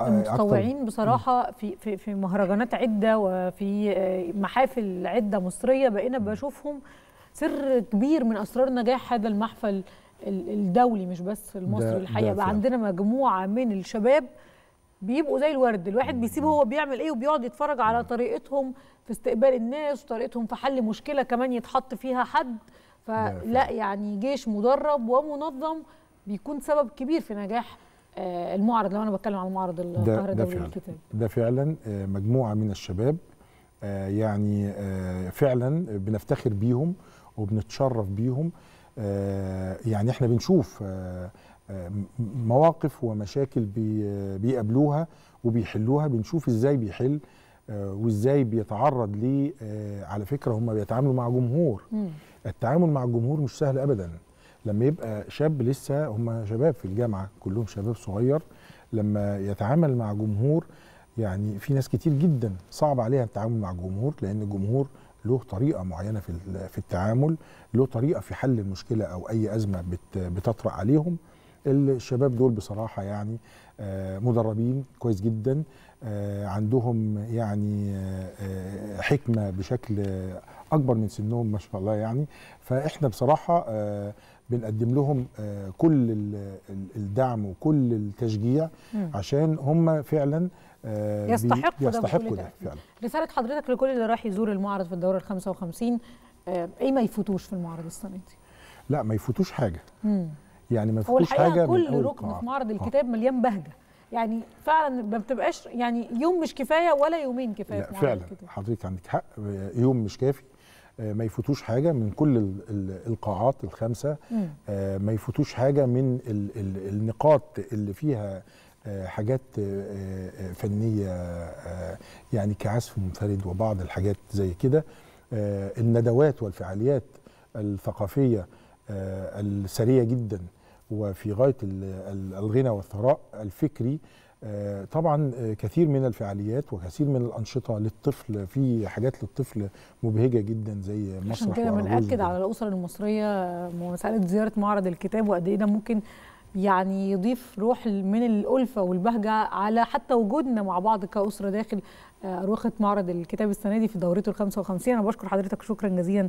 المتطوعين آه، آه، بصراحه في في في مهرجانات عده وفي آه، محافل عده مصريه بقينا بشوفهم سر كبير من اسرار نجاح هذا المحفل الدولي مش بس المصري الحقيقه بقى عندنا مجموعه من الشباب بيبقوا زي الورد الواحد بيسيب هو بيعمل ايه وبيقعد يتفرج على طريقتهم في استقبال الناس وطريقتهم في حل مشكله كمان يتحط فيها حد فلا يعني جيش مدرب ومنظم بيكون سبب كبير في نجاح آه، المعرض لو انا بتكلم عن المعرض القاهره ده, ده فعلا ده آه، فعلا مجموعه من الشباب آه، يعني فعلا بنفتخر بيهم وبنتشرف بيهم يعني احنا بنشوف مواقف ومشاكل بيقابلوها وبيحلوها بنشوف ازاي بيحل وازاي بيتعرض ل على فكره هم بيتعاملوا مع جمهور التعامل مع الجمهور مش سهل ابدا لما يبقى شاب لسه هم شباب في الجامعه كلهم شباب صغير لما يتعامل مع جمهور يعني في ناس كتير جدا صعب عليها التعامل مع الجمهور لان الجمهور له طريقه معينه في في التعامل له طريقه في حل المشكله او اي ازمه بتطرا عليهم الشباب دول بصراحه يعني آه، مدربين كويس جدا آه، عندهم يعني آه، حكمه بشكل اكبر من سنهم ما شاء الله يعني فاحنا بصراحه بنقدم لهم كل الدعم وكل التشجيع عشان هم فعلا يستحقوا يستحقوا ده, فعلا رساله حضرتك لكل اللي راح يزور المعرض في الدوره ال 55 ايه ما يفوتوش في المعرض السنه دي؟ لا ما يفوتوش حاجه مم. يعني ما فيهوش حاجه كل ركن في آه. معرض آه. الكتاب آه. مليان بهجه يعني فعلا ما بتبقاش يعني يوم مش كفايه ولا يومين كفايه لا فعلا حضرتك عندك حق يوم مش كافي آه، ما يفوتوش حاجه من كل القاعات الخمسه ما يفوتوش حاجه من النقاط اللي فيها حاجات فنيه يعني كعزف منفرد وبعض الحاجات زي كده الندوات والفعاليات الثقافيه السريعه جدا وفي غايه الغنى والثراء الفكري آه، طبعا آه، كثير من الفعاليات وكثير من الانشطه للطفل في حاجات للطفل مبهجه جدا زي مسرح عشان كده بناكد على الاسر المصريه آه، مساله زياره معرض الكتاب وقد ايه ده ممكن يعني يضيف روح من الألفة والبهجة على حتى وجودنا مع بعض كأسرة داخل أروقة معرض الكتاب السنة دي في دورته ال 55 أنا بشكر حضرتك شكرا جزيلا